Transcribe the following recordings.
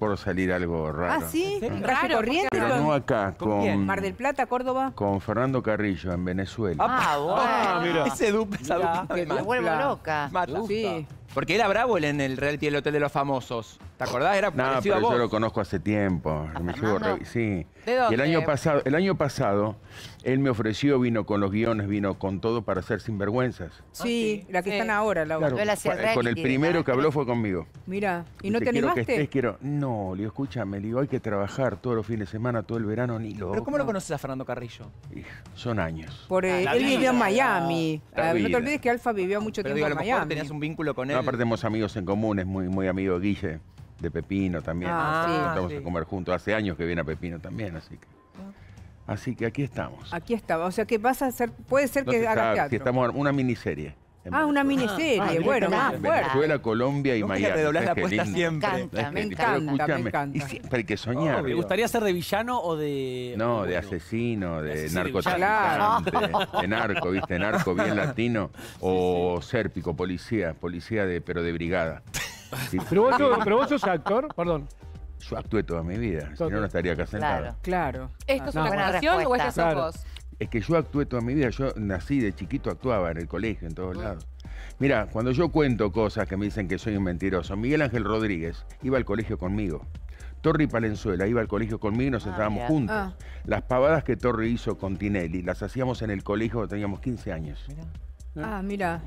por salir algo raro. Ah, sí, raro, corriente. Pero no acá, con, Mar del Plata, Córdoba. Con Fernando Carrillo en Venezuela. Ah, ah bueno. Ah, mira. Ese dupe, esa dupe. Me vuelvo loca. Mata. Sí. Porque era bravo en el reality del Hotel de los Famosos. ¿Te acordás? Era no, parecido yo lo conozco hace tiempo. sí. Y el año pasado, el año pasado, él me ofreció, vino con los guiones, vino con todo para hacer sinvergüenzas. Ah, sí, la que están ahora, la con el primero que habló fue conmigo. Mira, ¿y no te No, le digo, escúchame, le digo, hay que trabajar todos los fines de semana, todo el verano, ni lo. ¿Pero cómo lo conoces a Fernando Carrillo? Son años. Por, ah, él vivió en Miami. Ah, no te olvides que Alfa vivió mucho tiempo en Miami. tenías un vínculo con él aparte hemos amigos en común, es muy, muy amigo Guille de Pepino también. Ah, estamos a ah, comer juntos. Hace años que viene a Pepino también, así que. Ah. Así que aquí estamos. Aquí estamos. O sea que vas a hacer, puede ser que haga teatro. estamos una miniserie. Ah, una miniserie, ah, bueno, más fuerte. Venezuela, Colombia y Miami. la siempre. Me encanta, me encanta, me encanta. Y siempre hay que soñar. ¿Me gustaría ser de villano o de...? No, de asesino, de narcotraficante, de narco, ¿viste? Narco bien latino. O sérpico, policía, policía de pero de brigada. pero, vos, sos actor, perdón. Yo actué toda mi vida, si no, no estaría acá sentado. Claro, claro. ¿Esto es una o es sos vos? Es que yo actué toda mi vida, yo nací de chiquito, actuaba en el colegio, en todos lados. Mira, cuando yo cuento cosas que me dicen que soy un mentiroso, Miguel Ángel Rodríguez iba al colegio conmigo. Torri Palenzuela iba al colegio conmigo y nos ah, sentábamos juntos. Ah. Las pavadas que Torri hizo con Tinelli las hacíamos en el colegio cuando teníamos 15 años. Ah, ah, mira.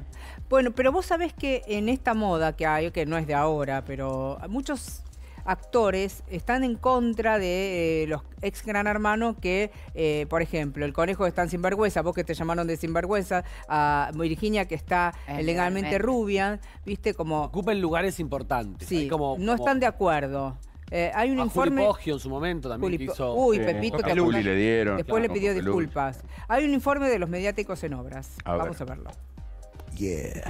Bueno, pero vos sabés que en esta moda que hay, que no es de ahora, pero muchos actores están en contra de eh, los ex gran hermanos que, eh, por ejemplo, el conejo está en sinvergüenza, vos que te llamaron de sinvergüenza, a Virginia que está legalmente rubia, viste como... Ocupen lugares importantes. Sí, como, no están de acuerdo. Eh, hay un informe. en su momento también Uy, Pepito le dieron. Después le pidió disculpas. Hay un informe de los mediáticos en obras. Vamos a verlo. Yeah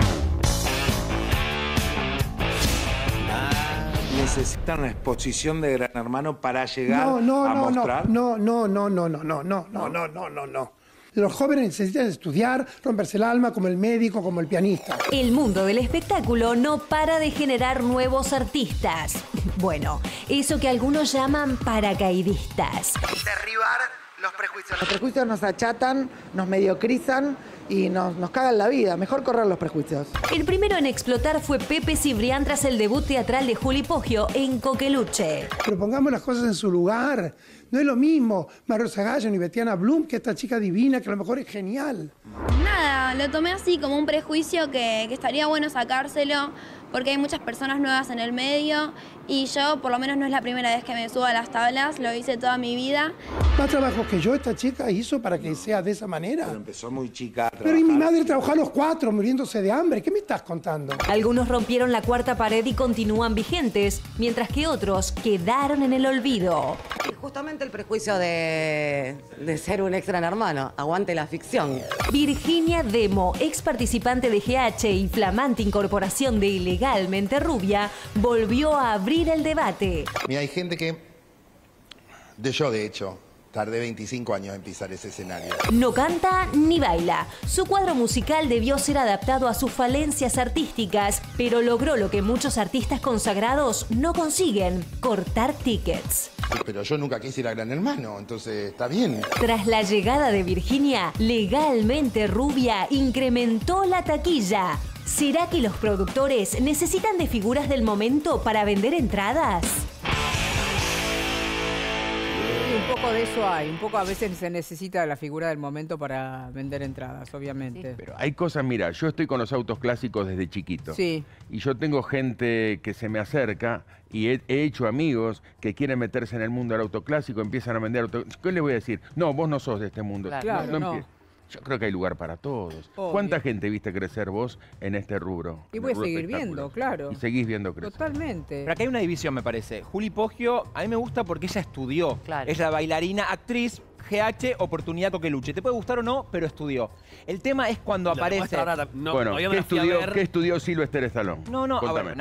necesitan una exposición de Gran Hermano para llegar a no, mostrar? No, no, no, no, no, no, no, no, no, no, no, no. Los jóvenes necesitan estudiar, romperse el alma, como el médico, como el pianista. El mundo del espectáculo no para de generar nuevos artistas. Bueno, eso que algunos llaman paracaidistas. Derribar los prejuicios. Los prejuicios nos achatan, nos mediocrizan y nos, nos cagan la vida. Mejor correr los prejuicios. El primero en explotar fue Pepe Cibrián tras el debut teatral de Juli Poggio en Coqueluche. Propongamos las cosas en su lugar. No es lo mismo Marosa Gallo ni Betiana Blum que esta chica divina que a lo mejor es genial. Nada, lo tomé así como un prejuicio que, que estaría bueno sacárselo porque hay muchas personas nuevas en el medio y yo por lo menos no es la primera vez que me subo a las tablas, lo hice toda mi vida. Más trabajos que yo esta chica hizo para que sea de esa manera. empezó muy chica. Pero y mi madre trabajó a los cuatro muriéndose de hambre, ¿qué me estás contando? Algunos rompieron la cuarta pared y continúan vigentes, mientras que otros quedaron en el olvido justamente el prejuicio de, de ser un extra en hermano. Aguante la ficción. Virginia Demo, ex participante de GH y flamante incorporación de Ilegalmente Rubia, volvió a abrir el debate. Mira, hay gente que. De yo, de hecho, Tardé 25 años en pisar ese escenario. No canta ni baila. Su cuadro musical debió ser adaptado a sus falencias artísticas, pero logró lo que muchos artistas consagrados no consiguen, cortar tickets. Pero yo nunca quise ir a Gran Hermano, entonces está bien. Tras la llegada de Virginia, legalmente Rubia incrementó la taquilla. ¿Será que los productores necesitan de figuras del momento para vender entradas? poco de eso hay, un poco a veces se necesita la figura del momento para vender entradas, obviamente. Pero hay cosas, mira, yo estoy con los autos clásicos desde chiquito. Sí. Y yo tengo gente que se me acerca y he, hecho amigos que quieren meterse en el mundo del auto clásico, empiezan a vender autos. ¿Qué les voy a decir? No, vos no sos de este mundo. Claro, no. Yo creo que hay lugar para todos. ¿Cuánta gente viste crecer vos en este rubro? Y voy a seguir viendo, claro. Y seguís viendo crecer. Totalmente. Pero acá hay una división, me parece. Juli Poggio, a mí me gusta porque ella estudió. Claro. la bailarina, actriz, GH, oportunidad luche Te puede gustar o no, pero estudió. El tema es cuando aparece... no, bueno, ¿qué estudió, ¿qué estudió, No, no,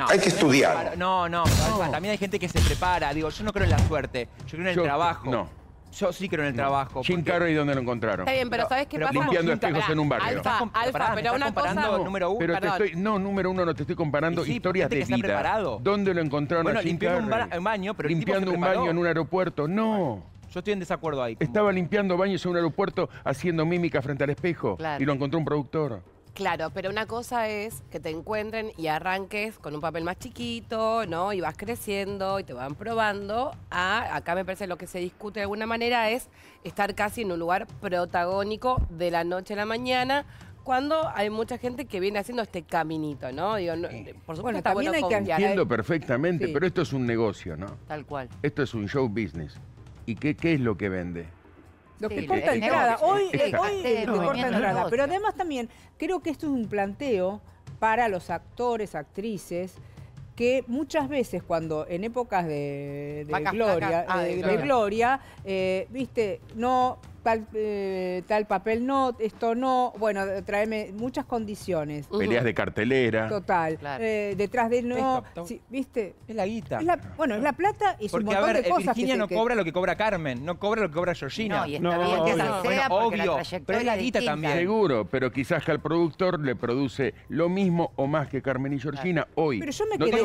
Hay que estudiar. No, no, También hay gente que se prepara. Digo, yo no creo en la suerte. Yo creo en el trabajo. No. Yo sí creo en el trabajo. Jim caro y ¿dónde lo encontraron? Está bien, pero ¿sabes qué pasa? Limpiando espejos en un barrio. Alfa, pero una comparando cosa... número uno. Pero te estoy, no, número uno, no te estoy comparando historias de este vida. ¿Dónde lo encontraron a limpiando un baño, pero Limpiando un baño en un aeropuerto. No. Yo estoy en desacuerdo ahí. Estaba limpiando baños en un aeropuerto haciendo mímica frente al espejo y lo encontró un productor. Claro, pero una cosa es que te encuentren y arranques con un papel más chiquito, ¿no? Y vas creciendo y te van probando. A, acá me parece lo que se discute de alguna manera es estar casi en un lugar protagónico de la noche a la mañana, cuando hay mucha gente que viene haciendo este caminito, ¿no? por supuesto está bueno hay Entiendo perfectamente, pero esto es un negocio, ¿no? Tal cual. Esto es un show business. ¿Y qué es lo que vende? lo que Hoy, eh, hoy entrada. Pero además también creo que esto es un planteo para los actores, actrices, que muchas veces cuando en épocas de, gloria, eh, eh, viste, no eh, tal, papel no, esto no, bueno, tráeme muchas condiciones. Peleas de cartelera. Total. Eh, detrás de él no. ¿Viste? Es la guita. bueno, es la plata y Porque, un montón de eh, cosas Virginia no cobra lo que cobra Carmen, no cobra lo que cobra Georgina. No, y está bien que sea pero es la guita también. Seguro, pero quizás que al productor le produce lo mismo o más que Carmen y Georgina hoy. Pero yo me quedé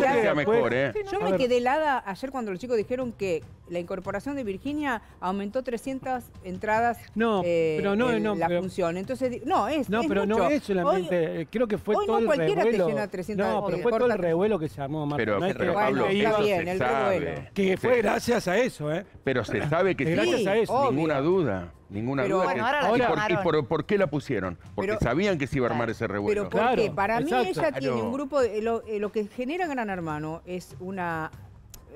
Yo me quedé helada ayer cuando los chicos dijeron que la incorporación de Virginia aumentó 300 entradas no, eh, pero no, el, no, la función. Entonces, no, es No, es pero no es solamente, hoy, eh, creo que fue todo no el cualquiera revuelo. Te llena 300 no, pero fue todo el revuelo que se llamó Marta. Pero, no es Pablo, bueno, está bien, el revuelo. Que fue gracias a eso, ¿eh? Pero se sabe que sí, gracias a eso. ninguna duda. Ninguna pero, duda. Bueno, ahora ¿Y, por, por, qué la pusieron? Porque sabían que se iba a armar ese revuelo. Pero porque claro, para mí ella tiene un grupo, eh, lo que genera Gran Hermano es una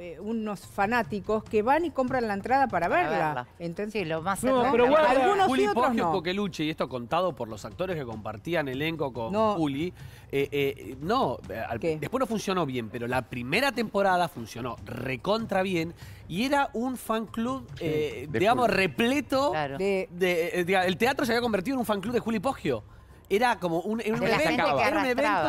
eh, unos fanáticos que van y compran la entrada para, verla. Entonces, lo más no, pero bueno, Juli sí, Coqueluche, y esto contado por los actores que compartían elenco con Juli, eh, eh, no, después no funcionó bien, pero la primera temporada funcionó recontra bien y era un fan club, digamos, repleto. De, el teatro se había convertido en un fan club de Juli Poggio era como un, evento,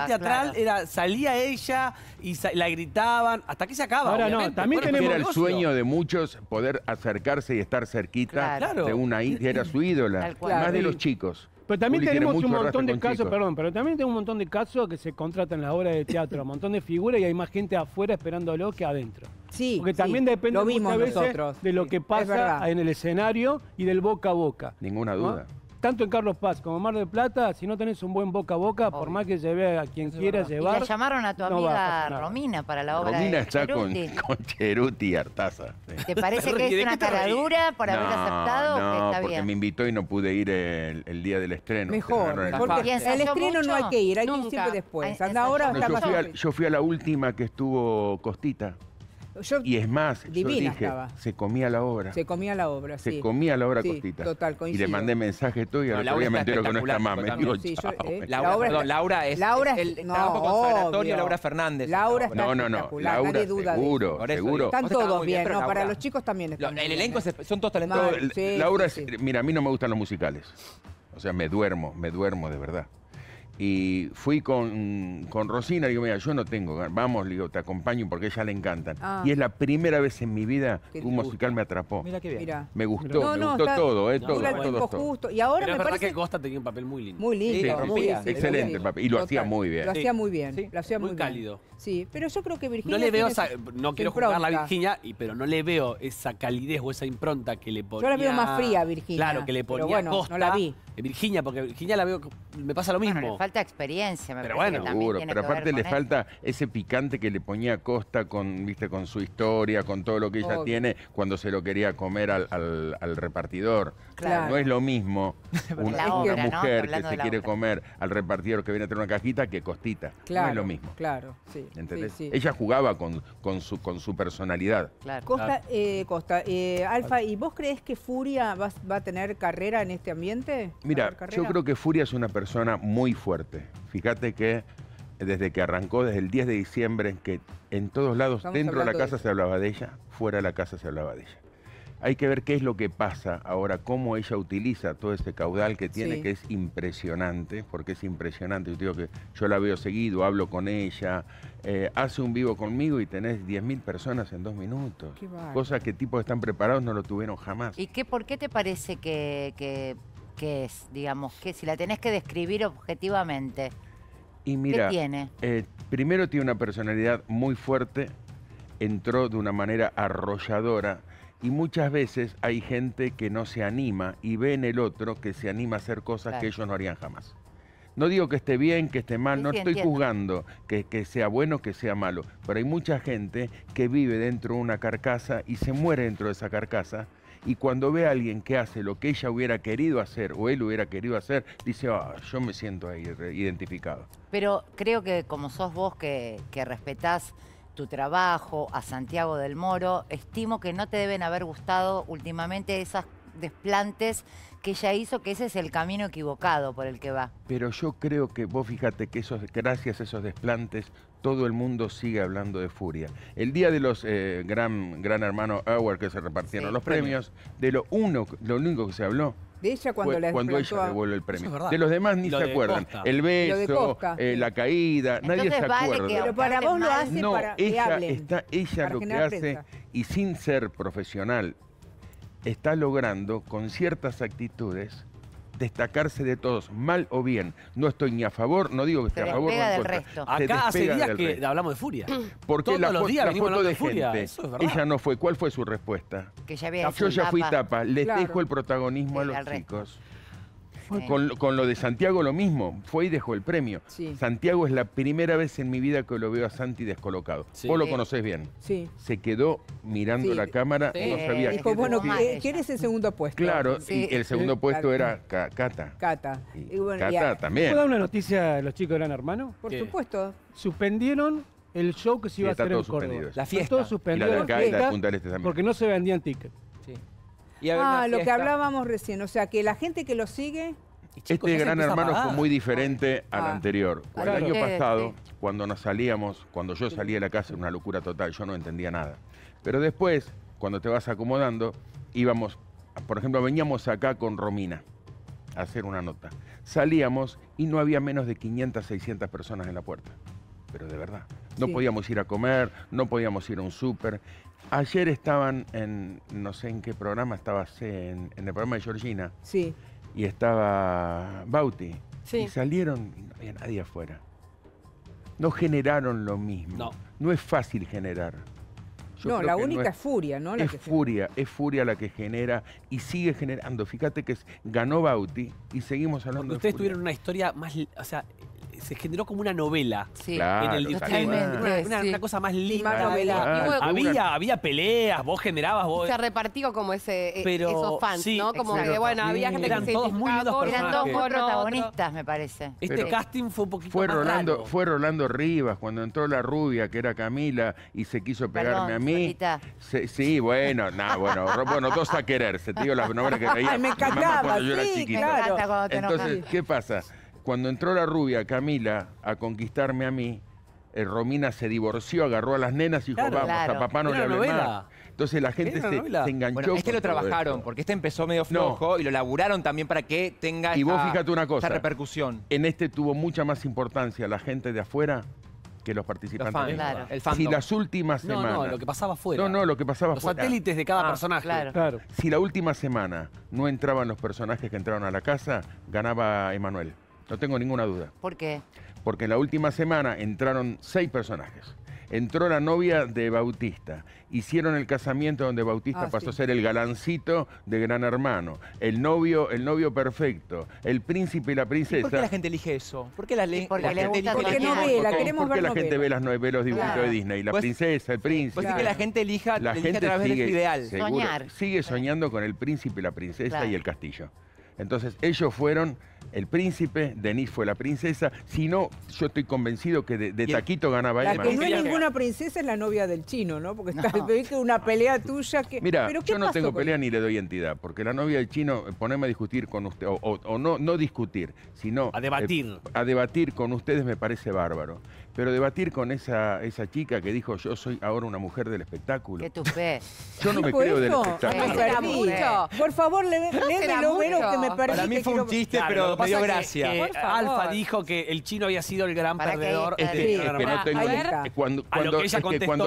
teatral, era, salía ella y la gritaban, hasta que se acaba. Ahora no, también Era el sueño de muchos poder acercarse y estar cerquita de una ídola, era su ídola, más de los chicos. Pero también tenemos un montón de casos, perdón, pero también tenemos un montón de casos que se contratan las obras de teatro, un montón de figuras y hay más gente afuera esperándolo que adentro. Sí, Porque también depende muchas veces de lo que pasa en el escenario y del boca a boca. Ninguna duda tanto en Carlos Paz como en Mar del Plata, si no tenés un buen boca a boca, por más que se vea a quien quiera llevar. Y la llamaron a tu amiga Romina para la obra Romina de está con, con Cheruti y Artaza. ¿Te parece que es una caradura por haber aceptado? No, que porque me invitó y no pude ir el, día del estreno. Mejor, el, el estreno no hay que ir, hay que siempre después. ahora, yo fui a la última que estuvo Costita y es más, yo dije, se comía la obra. Se comía la obra, sí. Se comía la obra Costita. Y le mandé mensaje todo y no, obviamente me entero que no eh, está más. sí, Laura, Laura es, Laura es, el no, trabajo Laura Fernández. Laura está No, no, no, Laura, duda seguro, seguro. Están todos bien, no, para los chicos también están El elenco son todos talentosos. Laura, mira, a mí no me gustan los musicales. O sea, me duermo, me duermo de verdad. Y fui con, con Rosina, digo, mira, yo no tengo, vamos, digo, te acompaño porque a ella le encantan. Ah. Y es la primera vez en mi vida que un musical me atrapó. Mira qué bien. Me gustó, me gustó todo, eh, todo, justo. Y ahora Pero me verdad parece... que Costa tenía un papel muy lindo. Muy lindo, muy excelente el papel. Y lo hacía muy bien. Lo hacía muy bien, lo hacía muy, cálido. Sí, pero yo creo que Virginia... No le veo esa, no quiero a la Virginia, pero no le veo esa calidez o esa impronta que le ponía... Yo la veo más fría, Virginia. Claro, que le ponía Costa. no la vi. Eh, Virginia, porque Virginia la veo, me pasa lo mismo. le falta experiencia, me pero parece bueno, que seguro, pero aparte le falta ese picante que le ponía Costa con, viste, con su historia, con todo lo que ella tiene cuando se lo quería comer al, repartidor. Claro. No es lo mismo una mujer que se quiere comer al repartidor que viene a tener una cajita que Costita. Claro, No es lo mismo. Claro, sí. ¿entendés? Ella jugaba con, con su, con su personalidad. Costa, eh, Costa eh, Alfa, ¿y vos crees que Furia va, va a tener carrera en este ambiente? Mira, yo creo que Furia es una persona muy fuerte. Fíjate que eh, desde que arrancó, desde el 10 de diciembre, que en todos lados, dentro de la casa se hablaba de ella, fuera de la casa se hablaba de ella. Hay que ver qué es lo que pasa ahora, cómo ella utiliza todo ese caudal que tiene, que es impresionante, porque es impresionante. Yo digo que yo la veo seguido, hablo con ella, eh, hace un vivo conmigo y tenés 10.000 personas en dos minutos. Cosa Cosas que tipos que están preparados no lo tuvieron jamás. ¿Y qué, por qué te parece que es, digamos? Que si la tenés que describir objetivamente, y mira, ¿qué tiene? Eh, primero tiene una personalidad muy fuerte, entró de una manera arrolladora y muchas veces hay gente que no se anima y ve en el otro que se anima a hacer cosas que ellos no harían jamás. No digo que esté bien, que esté mal, no estoy juzgando que, que, sea bueno, que sea malo, pero hay mucha gente que vive dentro de una carcasa y se muere dentro de esa carcasa y cuando ve a alguien que hace lo que ella hubiera querido hacer o él hubiera querido hacer, dice, ah, yo me siento ahí identificado. Pero creo que como sos vos que, que respetás tu trabajo, a Santiago del Moro, estimo que no te deben haber gustado últimamente esas desplantes que ella hizo, que ese es el camino equivocado por el que va. Pero yo creo que vos fíjate que esos, gracias a esos desplantes todo el mundo sigue hablando de Furia. El día de los eh, gran, gran Hermano award que se repartieron los premios, de lo, uno, lo único que se habló de ella cuando, fue, cuando ella devuelve el premio. de los demás ni se acuerdan. El beso, eh, la caída, nadie se acuerda. pero para vos no, ella está, ella lo que hace, y sin ser profesional está logrando con ciertas actitudes destacarse de todos, mal o bien. No estoy ni a favor, no digo que esté a favor o en Acá hace días que hablamos de furia. Porque Todos la, los días foto de, furia. gente, Eso es ella no fue. ¿Cuál fue su respuesta? Que ya había Yo ya fui tapa. Les dejo el protagonismo a los chicos. Con, lo de Santiago lo mismo, fue y dejó el premio. Santiago es la primera vez en mi vida que lo veo a Santi descolocado. Vos lo conocés bien. Sí. Se quedó mirando la cámara, no sabía Dijo, bueno, ¿quién es el segundo puesto? Claro, y el segundo puesto era Cata. Cata. Cata, y bueno, también. ¿Puedo dar una noticia a los chicos de Gran Hermano? Por supuesto. Suspendieron el show que se iba a hacer en Córdoba. La fiesta. Todos este Porque no se vendían tickets ah, lo que hablábamos recién, o sea, que la gente que lo sigue... este Gran Hermano fue muy diferente al ah. anterior. El año este. pasado, cuando nos salíamos, cuando yo salía de la casa, era una locura total, yo no entendía nada. Pero después, cuando te vas acomodando, íbamos, por ejemplo, veníamos acá con Romina a hacer una nota. Salíamos y no había menos de 500, 600 personas en la puerta. Pero de verdad, no podíamos ir a comer, no podíamos ir a un súper. Ayer estaban en, no sé en qué programa, estaba en, el programa de Georgina. Sí. Y estaba Bauti. Y salieron y no había nadie afuera. No generaron lo mismo. No. No es fácil generar. no, la única es, furia, ¿no? es furia, es furia la que genera y sigue generando. Fíjate que ganó Bauti y seguimos hablando ustedes tuvieron una historia más, o sea, se generó como una novela en el distrito. Una, una, cosa más linda. Había, había peleas, vos generabas vos. Se repartió como ese e, esos fans, ¿no? Como que bueno, había gente eran que se todos muy lindos eran dos protagonistas, me parece. Este casting fue un poquito fue más Rolando, Fue Rolando Rivas cuando entró la rubia, que era Camila, y se quiso pegarme a mí. sí, bueno, nada, bueno, bueno, dos a querer. Se te digo las novelas que veía. Me me encantaba, sí, claro. Entonces, ¿qué pasa? Cuando entró la rubia Camila a conquistarme a mí, eh, Romina se divorció, agarró a las nenas y dijo, vamos, a papá no le hablé más. Entonces la gente se, se, enganchó. Bueno, que lo trabajaron, porque este empezó medio flojo y lo laburaron también para que tenga y vos fíjate una cosa, repercusión. En este tuvo mucha más importancia la gente de afuera que los participantes. si las últimas semanas. No, no, lo que pasaba fuera. No, lo que pasaba los satélites de cada ah, personaje. Claro. claro. Si la última semana no entraban los personajes que entraron a la casa, ganaba Emanuel. No tengo ninguna duda. ¿Por qué? Porque en la última semana entraron seis personajes. Entró la novia de Bautista. Hicieron el casamiento donde Bautista ah, pasó a ser el galancito de Gran Hermano. El novio, el novio perfecto. El príncipe y la princesa. ¿Por qué la gente elige eso? ¿por qué la, porque la, la gente elige Porque la gente ve las novelas de Disney. La pues princesa, el príncipe. Pues la gente elija, la a través sigue, ideal. Soñar. Sigue soñando con el príncipe, la princesa y el castillo. Entonces ellos fueron el príncipe, Denise fue la princesa. Si no, yo estoy convencido que de, Taquito ganaba La que no es ninguna princesa es la novia del chino, ¿no? Porque está, una pelea tuya que... Mira, yo no tengo pelea ni le doy entidad, porque la novia del chino, eh, ponerme a discutir con usted, o, no, no discutir, sino... A debatir. Eh, a debatir con ustedes me parece bárbaro. Pero debatir con esa, esa chica que dijo, yo soy ahora una mujer del espectáculo. Qué tupé. Yo no ah, me pues creo del espectáculo. Por favor, le, dé lo bueno que me permite. Para mí fue un chiste, pero gracia. Alfa dijo que el chino había sido el gran perdedor. Eh, cuando,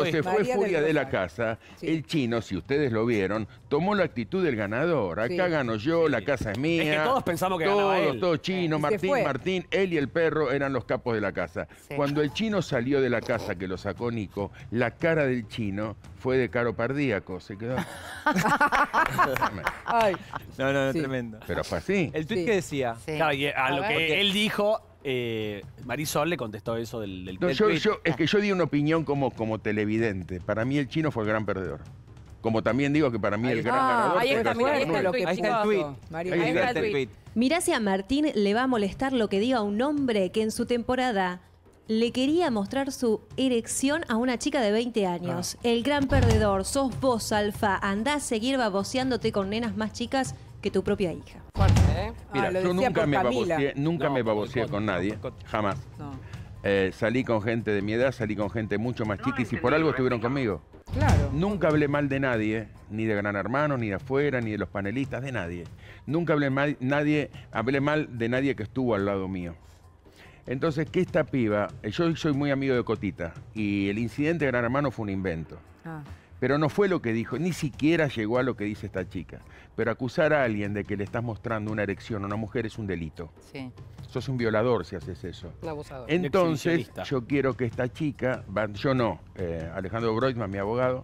se fue Furia de la casa, el chino, si ustedes lo vieron, tomó la actitud del ganador. Acá gano yo, la casa es mía. que todos pensamos que todos, ganaba él. Todos, chino, Martín, Martín, él y el perro eran los capos de la casa. Cuando el chino salió de la casa, que lo sacó Nico, la cara del chino fue de caro pardíaco, se quedó. Ay. No, no, no, tremendo. Pero fue así. El tweet que decía, a, lo que él dijo, eh, Marisol le contestó eso del, del, Es que yo di una opinión como, como televidente. Para mí el chino fue el gran perdedor. Como también digo que para mí el gran ahí está, mira, el tweet. Ahí está, el tweet. Mirá si a Martín le va a molestar lo que diga un hombre que en su temporada le quería mostrar su erección a una chica de 20 años. Ah. El gran perdedor, sos vos, Alfa. Andá a seguir baboseándote con nenas más chicas que tu propia hija. Mira, yo nunca me baboseé, nunca me con, nadie, jamás. Eh, salí con gente de mi edad, salí con gente mucho más chiquis y por algo estuvieron conmigo. Claro. Nunca hablé mal de nadie, ni de Gran Hermano, ni de afuera, ni de los panelistas, de nadie. Nunca hablé mal, nadie, hablé mal de nadie que estuvo al lado mío. Entonces, qué esta piba, eh, yo soy muy amigo de Cotita y el incidente de Gran Hermano fue un invento. Ah. Pero no fue lo que dijo, ni siquiera llegó a lo que dice esta chica. Pero acusar a alguien de que le estás mostrando una erección a una mujer es un delito. Sí. Sos un violador si haces eso. Un Entonces, yo quiero que esta chica, yo no, eh, Alejandro Broitman, mi abogado,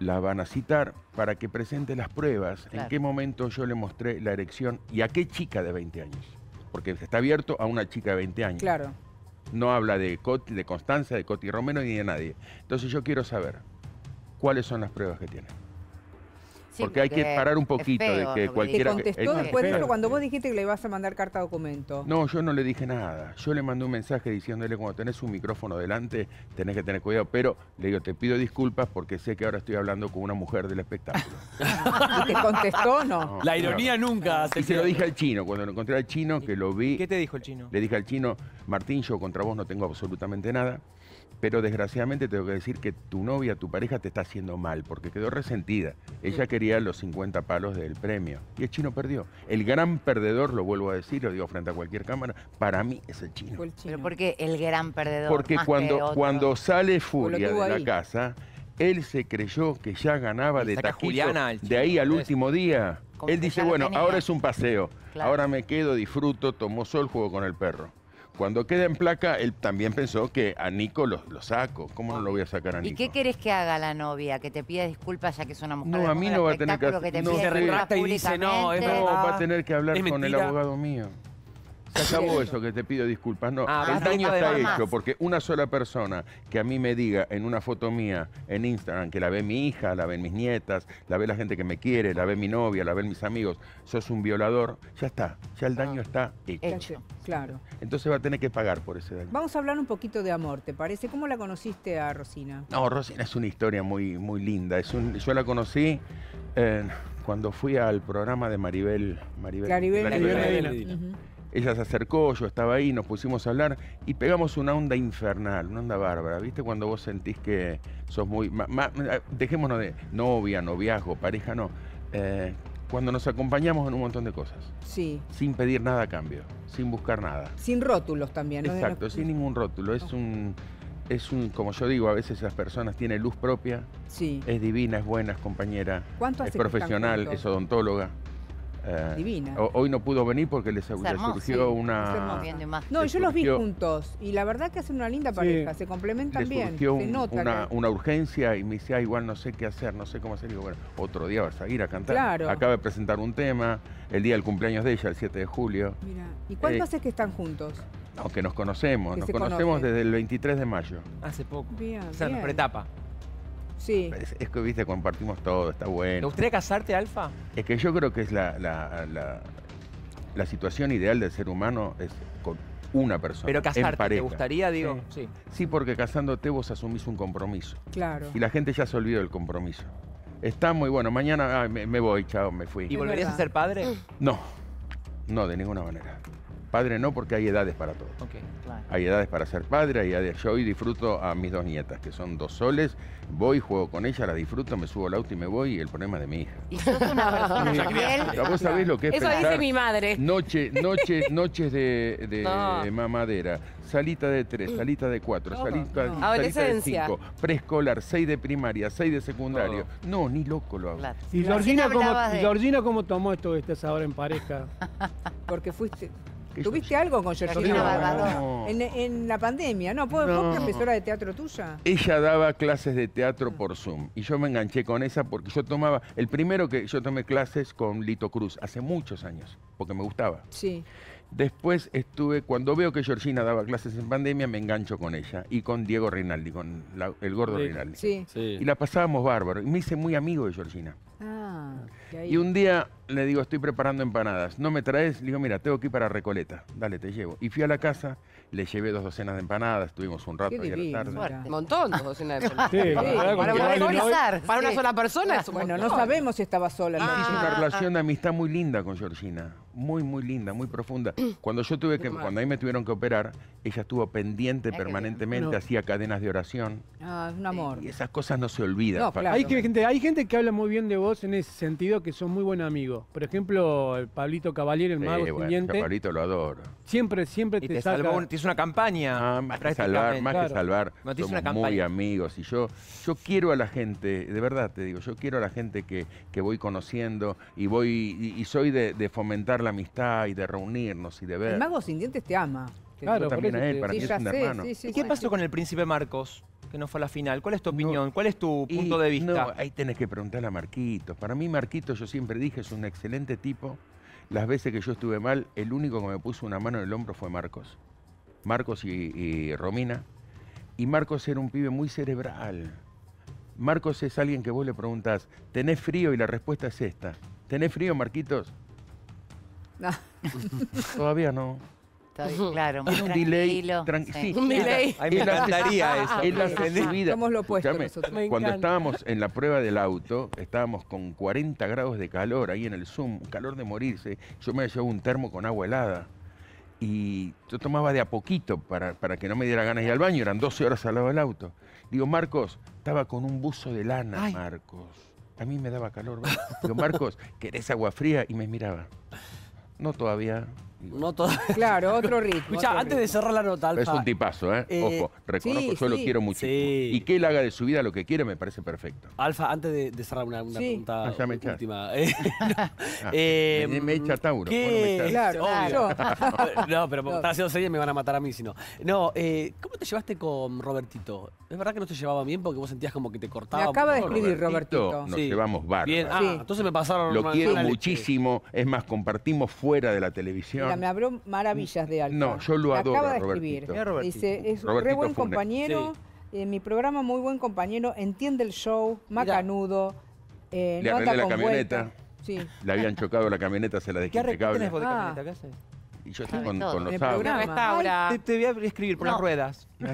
la van a citar para que presente las pruebas en qué momento yo le mostré la erección y a qué chica de 20 años. Porque está abierto a una chica de 20 años. Claro. No habla de de Constanza, de Coti Romero ni de nadie. Entonces yo quiero saber cuáles son las pruebas que tiene. porque, hay que parar un poquito de que cualquiera... ¿Te contestó después de cuando vos dijiste que le ibas a mandar carta documento? No, yo no le dije nada. Yo le mandé un mensaje diciéndole, cuando tenés un micrófono delante, tenés que tener cuidado. Pero le digo, te pido disculpas porque sé que ahora estoy hablando con una mujer del espectáculo. ¿Y te contestó no? La ironía nunca Y se lo dije al chino, cuando lo encontré al chino, que lo vi... ¿Qué te dijo el chino? Le dije al chino, Martín, yo contra vos no tengo absolutamente nada. Pero desgraciadamente tengo que decir que tu novia, tu pareja te está haciendo mal porque quedó resentida. Ella quería los 50 palos del premio y el chino perdió. El gran perdedor, lo vuelvo a decir, lo digo frente a cualquier cámara, para mí es el chino. porque el gran perdedor. Porque cuando, cuando sale Furia de la casa, él se creyó que ya ganaba de de ahí al último día. él dice, bueno, ahora es un paseo. Ahora me quedo, disfruto, tomo sol, juego con el perro. Cuando queda en placa, él también pensó que a Nico lo, lo saco. ¿Cómo no lo voy a sacar a Nico? ¿Y qué querés que haga la novia? ¿Que te pida disculpas ya que es una mujer? No, a mí que... no, se y no, va a tener que hablar con el abogado mío. Se acabó eso que te pido disculpas. No, ah, el daño está hecho porque una sola persona que a mí me diga en una foto mía en Instagram que la ve mi hija, la ven mis nietas, la ve la gente que me quiere, la ve mi novia, la ve mis amigos, sos un violador, ya está, ya el daño está hecho. Claro. Entonces va a tener que pagar por ese daño. Vamos a hablar un poquito de amor, ¿te parece? ¿Cómo la conociste a Rosina? No, Rosina es una historia muy, muy linda. yo la conocí. Eh, cuando fui al programa de Maribel, Maribel, ella se acercó, yo estaba ahí, nos pusimos a hablar y pegamos una onda infernal, una onda bárbara. ¿Viste cuando vos sentís que sos muy. Eh, dejémonos de novia, noviazgo, pareja, no. Eh, cuando nos acompañamos en un montón de cosas. Sí. Sin pedir nada a cambio, sin buscar nada. Sin rótulos también, ¿no? Exacto, sin ningún rótulo. Es un. Es un, como yo digo, a veces esas personas tienen luz propia. Sí. Es divina, es buena, es compañera. ¿Cuánto es profesional, es odontóloga. Eh, Divina. Hoy no pudo venir porque les, surgió una. No, yo los vi juntos y la verdad que hacen una linda pareja, se complementan bien. se una, una, urgencia y me dice, ah, igual no sé qué hacer, no sé cómo hacer. digo, bueno, otro día vas a ir a cantar. Acaba de presentar un tema, el día del cumpleaños de ella, el 7 de julio. Mira, ¿y cuánto eh, hace que están juntos? No, que nos conocemos, nos conocemos desde el 23 de mayo. Hace poco. Bien, o sea, pretapa. Sí. Es, que, viste, compartimos todo, está bueno. ¿Te gustaría casarte, Alfa? Es que yo creo que es la, la, situación ideal del ser humano es con una persona. Pero casarte, ¿te gustaría, digo? Sí. sí. porque casándote vos asumís un compromiso. Claro. Y la gente ya se olvidó del compromiso. Está muy bueno. Mañana ah, me, me, voy, chao, me fui. ¿Y volverías a ser padre? No, no, de ninguna manera. Padre no, porque hay edades para todo. Hay edades para ser padre, hay edades. Yo hoy disfruto a mis dos nietas, que son dos soles. Voy, juego con ellas, las disfruto, me subo al auto y me voy. Y el problema es de mi hija. Y sos una Vos sabés lo que es Eso dice mi madre. Noche, noche, noches de, mamadera, salita de tres, salita de cuatro, salita, de cinco, preescolar, seis de primaria, seis de secundario. No, ni loco lo hago. ¿Y, Georgina, ¿cómo, tomó esto que estás ahora en pareja? porque fuiste... ¿Tuviste algo con Georgina En, la pandemia, ¿no? ¿Vos, no. vos no empezó profesora de teatro tuya? Ella daba clases de teatro por Zoom y yo me enganché con esa porque yo tomaba, el primero que yo tomé clases con Lito Cruz, hace muchos años, porque me gustaba. Sí. Después estuve, cuando veo que Georgina daba clases en pandemia, me engancho con ella y con Diego Rinaldi, con el gordo Rinaldi. Sí. Y la pasábamos bárbaro. Y me hice muy amigo de Georgina. Ah. Y un día le digo, estoy preparando empanadas. ¿No me traes? Le digo, mira, tengo que ir para Recoleta. Dale, te llevo. Y fui a la casa, le llevé dos docenas de empanadas, estuvimos un rato y tarde. Un montón, dos docenas de empanadas. para, una, sola persona Bueno, no sabemos si estaba sola. Ah, una relación de amistad muy linda con Georgina muy, muy linda, muy profunda. Cuando yo tuve que, cuando a mí me tuvieron que operar, ella estuvo pendiente permanentemente, hacía cadenas de oración. Ah, es un amor. Y esas cosas no se olvidan. hay, gente, hay gente que habla muy bien de vos en ese sentido, que son muy buenos amigos Por ejemplo, el Pablito Caballero, el mago Pablito lo adoro. Siempre, siempre te, salva te hizo una campaña. Ah, más que salvar, más muy amigos. Y yo, yo quiero a la gente, de verdad te digo, yo quiero a la gente que, voy conociendo y voy y, soy de, de fomentar la amistad y de reunirnos y de ver. El mago sin dientes te ama. Claro, también a él, para mí es un hermano. ¿Y qué pasó con el príncipe Marcos? Que no fue a la final. ¿Cuál es tu opinión? ¿Cuál es tu punto de vista? ahí tenés que preguntarle a Marquitos. Para mí, Marquitos, yo siempre dije, es un excelente tipo. Las veces que yo estuve mal, el único que me puso una mano en el hombro fue Marcos. Marcos y, Romina. Y Marcos era un pibe muy cerebral. Marcos es alguien que vos le preguntás, ¿tenés frío? Y la respuesta es esta. ¿Tenés frío, Marquitos? Todavía no. claro, muy un delay. Un delay. me encantaría eso. Él lo Cuando estábamos en la prueba del auto, estábamos con 40 grados de calor ahí en el Zoom, calor de morirse. Yo me llevo un termo con agua helada. Y yo tomaba de a poquito para, para que no me diera ganas de ir al baño. Eran 12 horas al lado del auto. Digo, Marcos, estaba con un buzo de lana, Marcos. A mí me daba calor. Digo, Marcos, ¿querés agua fría? Y me miraba. No todavía. No todo. Claro, otro ritmo. Escucha, antes de cerrar la nota, Alfa. Es un tipazo, ¿eh? eh Ojo, reconozco, yo lo quiero muchísimo. Y que él haga de su vida lo que quiere me parece perfecto. Alfa, antes de, cerrar una, una pregunta me última. eh, me, echa Tauro. ¿Qué? claro, no, pero no. está haciendo serie me van a matar a mí si no. No, eh, ¿cómo te llevaste con Robertito? ¿Es verdad que no te llevaba bien porque vos sentías como que te cortaba. Me acaba de escribir Robertito. Nos llevamos bárbaro. Bien, ah, entonces me pasaron... Lo quiero muchísimo. Es más, compartimos fuera de la televisión me habló maravillas de algo. No, yo lo adoro. Acaba de escribir. Dice, es un re buen compañero. en eh, mi programa, muy buen compañero. Entiende el show, macanudo. Eh, Le no la camioneta. Sí. Le habían chocado la camioneta, se la dejé ¿Qué ¿Qué tenés vos de ah. camioneta? ¿Qué haces? Y yo estoy con, los autos. Te, voy a escribir por las ruedas. una,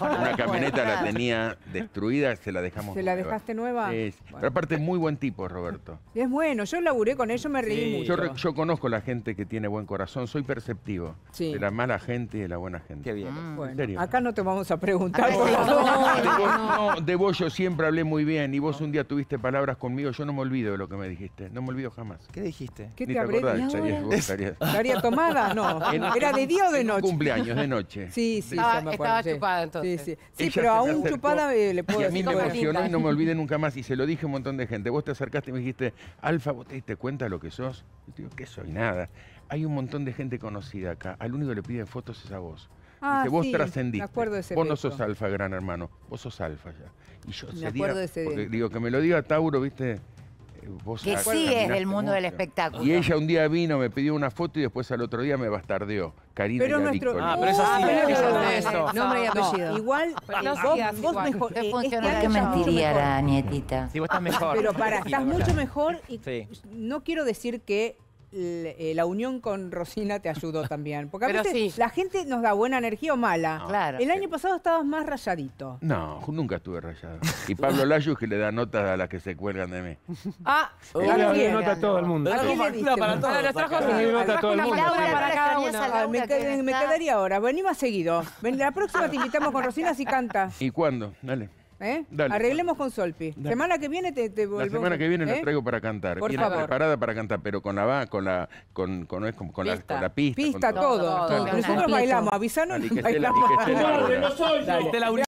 una camioneta la tenía destruida, se la dejamos. ¿Se la dejaste nueva? es Pero aparte, muy buen tipo, Roberto. Es bueno, yo laburé con ellos me reí mucho. yo conozco la gente que tiene buen corazón, soy perceptivo de la mala gente y de la buena gente. Qué bien. Mm. ¿En serio? acá no te vamos a preguntar no. De vos, no, de vos yo siempre hablé muy bien y vos un día tuviste palabras conmigo, yo no me olvido de lo que me dijiste, no me olvido jamás. ¿Qué dijiste? ¿Qué te habré dicho? ¿Estaría tomada? No. ¿Era de día o de noche? Cumpleaños, de noche. Sí, sí, estaba, chupada entonces. Sí, sí. sí pero aún chupada eh, le puedo y a mí decir. me emocionó y no me olvidé nunca más. Y se lo dije a un montón de gente. Vos te acercaste y me dijiste, Alfa, ¿vos te diste cuenta de lo que sos? Yo digo, ¿qué soy? Nada. Hay un montón de gente conocida acá. Al único que le piden fotos es a vos. Ah, dice, vos ese trascendiste. vos no sos alfa, gran hermano. Vos sos alfa ya. Y yo me acuerdo de ese día. Digo, que me lo diga Tauro, viste que sí es del mundo del espectáculo. Y ella un día vino, me pidió una foto y después al otro día me bastardeó. Karina pero ah, ah, no, pero eso sí, Nombre y apellido. igual, vos, vos mejor. Eh, este mentiría la nietita. Sí, vos estás mejor. Pero para, estás mucho mejor y no quiero decir que eh, la unión con Rosina te ayudó también. Porque a veces la gente nos da buena energía o mala. Ah, claro. El año pasado estabas más rayadito. No, nunca estuve rayado. Y Pablo Layus que le da notas a las que se cuelgan de mí. Ah, Le le oh, nota a todo el mundo. Para ah, todos. Los nota a todo el mundo. para cada ah, me, quedaría ahora. Vení más seguido. Ven, la próxima te invitamos con Rosina si canta. ¿Y cuándo? Dale. ¿Eh? Arreglemos con Solpi. Semana que viene te, te volvemos. La semana que viene ¿Eh? traigo para cantar. Por preparada para cantar, pero con la con la con, con, con, pista. La, pista. todo. Nosotros bailamos, avisanos. No, no